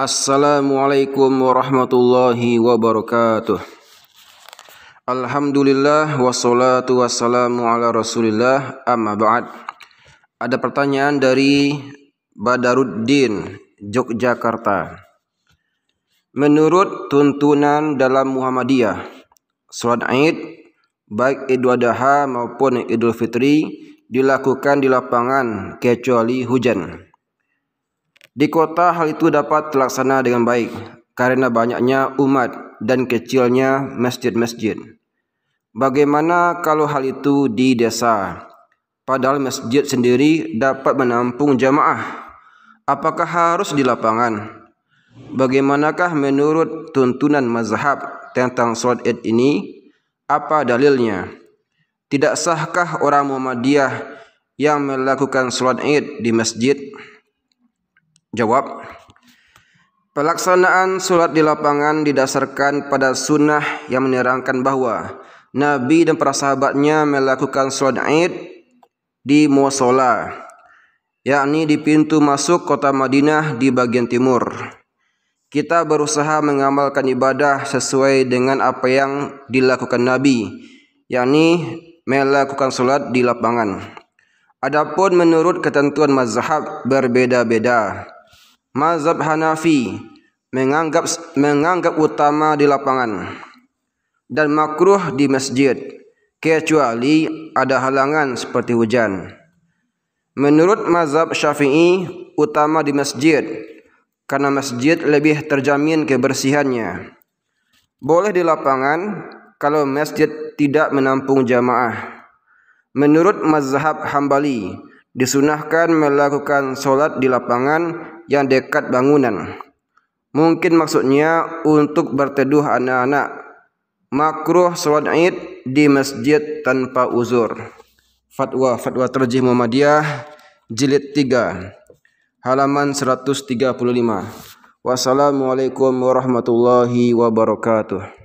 Assalamualaikum warahmatullahi wabarakatuh Alhamdulillah wassalatu wassalamu ala rasulillah amma ba'd Ada pertanyaan dari Badaruddin Yogyakarta Menurut tuntunan dalam Muhammadiyah Salat Id baik Idul Adha maupun Idul Fitri dilakukan di lapangan kecuali hujan. Di kota hal itu dapat terlaksana dengan baik karena banyaknya umat dan kecilnya masjid-masjid. Bagaimana kalau hal itu di desa? Padahal masjid sendiri dapat menampung jamaah. Apakah harus di lapangan? Bagaimanakah menurut tuntunan mazhab tentang sholat id ini? Apa dalilnya? Tidak sahkah orang Muhammadiyah yang melakukan sholat id di masjid? Jawab, pelaksanaan sholat di lapangan didasarkan pada sunnah yang menerangkan bahwa Nabi dan para sahabatnya melakukan sholat id di musola, yakni di pintu masuk kota Madinah di bagian timur. Kita berusaha mengamalkan ibadah sesuai dengan apa yang dilakukan Nabi, yakni melakukan sholat di lapangan. Adapun menurut ketentuan mazhab berbeda-beda mazhab Hanafi menganggap menganggap utama di lapangan dan makruh di masjid kecuali ada halangan seperti hujan. Menurut mazhab Syafi'i utama di masjid karena masjid lebih terjamin kebersihannya. Boleh di lapangan kalau masjid tidak menampung jamaah. Menurut mazhab Hambali disunahkan melakukan solat di lapangan yang dekat bangunan. Mungkin maksudnya untuk berteduh anak-anak. Makruh sholat id di masjid tanpa uzur. Fatwa Fatwa Terjih Muhammadiyah Jilid 3 halaman 135. Wassalamualaikum warahmatullahi wabarakatuh.